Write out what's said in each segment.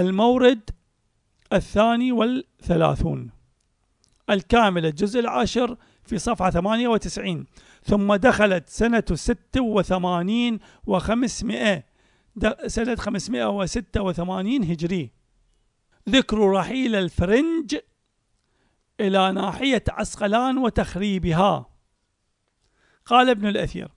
المورد الثاني والثلاثون الكامل الجزء العاشر في صفحة 98 ثم دخلت سنة ستة وثمانين وخمسمائة سنة 586 هجري ذكر رحيل الفرنج إلى ناحية عسقلان وتخريبها قال ابن الأثير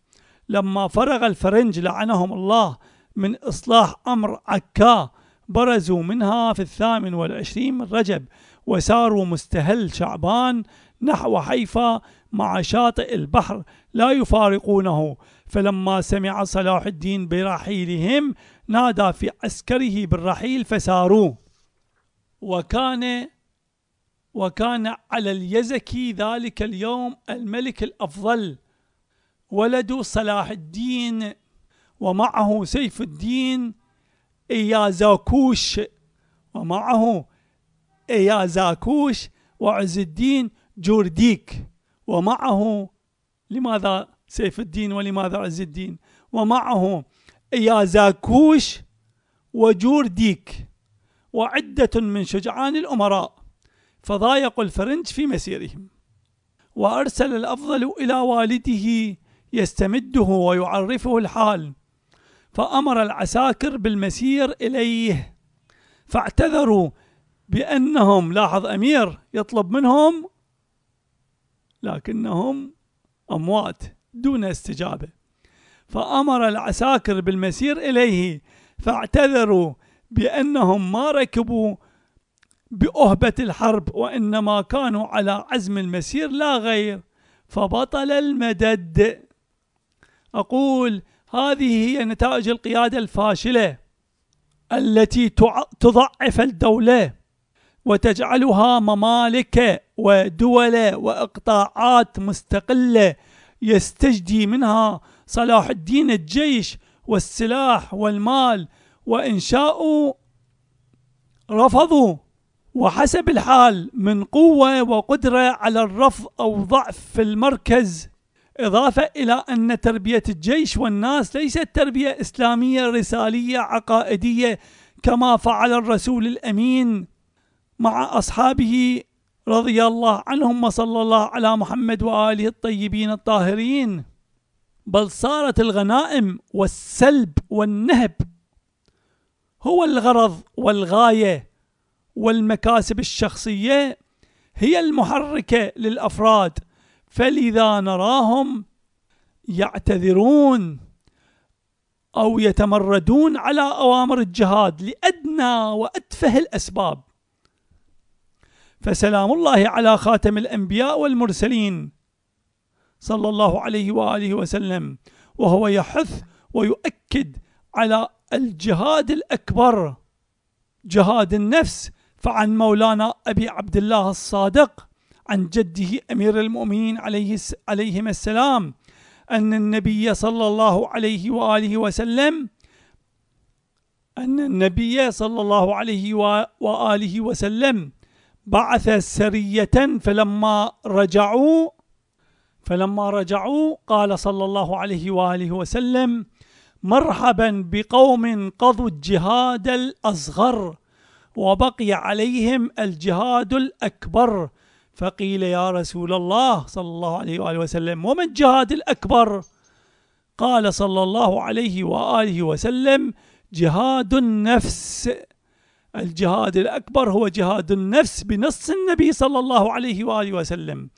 لما فرغ الفرنج لعنهم الله من إصلاح أمر عكا برزوا منها في الثامن والعشرين من رجب وساروا مستهل شعبان نحو حيفا مع شاطئ البحر لا يفارقونه فلما سمع صلاح الدين برحيلهم نادى في عسكره بالرحيل فساروا وكان وكان على اليزكي ذلك اليوم الملك الأفضل ولد صلاح الدين ومعه سيف الدين إيازاكوش ومعه إيازاكوش وعز الدين جورديك ومعه لماذا سيف الدين ولماذا عز الدين ومعه إيازاكوش وجورديك وعدة من شجعان الأمراء فضايقوا الفرنج في مسيرهم وأرسل الأفضل إلى والده يستمده ويعرفه الحال فأمر العساكر بالمسير إليه فاعتذروا بأنهم لاحظ أمير يطلب منهم لكنهم أموات دون استجابة فأمر العساكر بالمسير إليه فاعتذروا بأنهم ما ركبوا بأهبة الحرب وإنما كانوا على عزم المسير لا غير فبطل المدد أقول هذه هي نتائج القيادة الفاشلة التي تضعف الدولة وتجعلها ممالك ودول وإقطاعات مستقلة يستجدي منها صلاح الدين الجيش والسلاح والمال وإن شاءوا رفضوا وحسب الحال من قوة وقدرة على الرفض أو ضعف في المركز إضافة إلى أن تربية الجيش والناس ليست تربية إسلامية رسالية عقائدية كما فعل الرسول الأمين مع أصحابه رضي الله عنهم وصلى الله على محمد وآله الطيبين الطاهرين بل صارت الغنائم والسلب والنهب هو الغرض والغاية والمكاسب الشخصية هي المحركة للأفراد فلذا نراهم يعتذرون أو يتمردون على أوامر الجهاد لأدنى وأتفه الأسباب فسلام الله على خاتم الأنبياء والمرسلين صلى الله عليه وآله وسلم وهو يحث ويؤكد على الجهاد الأكبر جهاد النفس فعن مولانا أبي عبد الله الصادق عن جده أمير المؤمنين عليه عليهما السلام أن النبي صلى الله عليه وآله وسلم أن النبي صلى الله عليه وآله وسلم بعث سرية فلما رجعوا فلما رجعوا قال صلى الله عليه وآله وسلم مرحبا بقوم قضوا الجهاد الأصغر وبقي عليهم الجهاد الأكبر فقيل يا رسول الله صلى الله عليه وآله وسلم وما الجهاد الأكبر قال صلى الله عليه وآله وسلم جهاد النفس الجهاد الأكبر هو جهاد النفس بنص النبي صلى الله عليه وآله وسلم